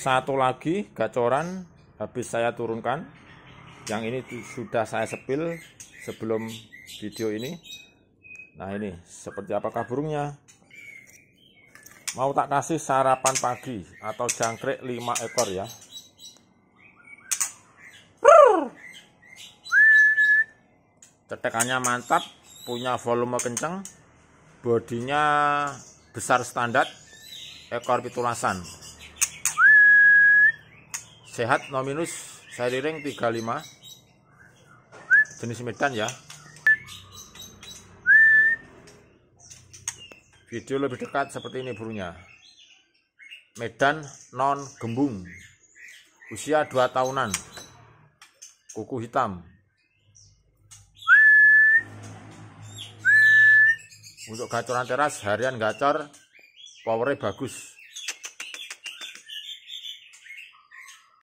Satu lagi gacoran habis saya turunkan. Yang ini sudah saya sepil sebelum video ini. Nah ini seperti apakah burungnya? Mau tak kasih sarapan pagi atau jangkrik 5 ekor ya. Cetekannya mantap, punya volume kenceng, bodinya besar standar, ekor pitulasan sehat nominus ring 35 jenis medan ya video lebih dekat seperti ini burunya medan non gembung usia 2 tahunan kuku hitam untuk gacoran teras harian gacor powernya bagus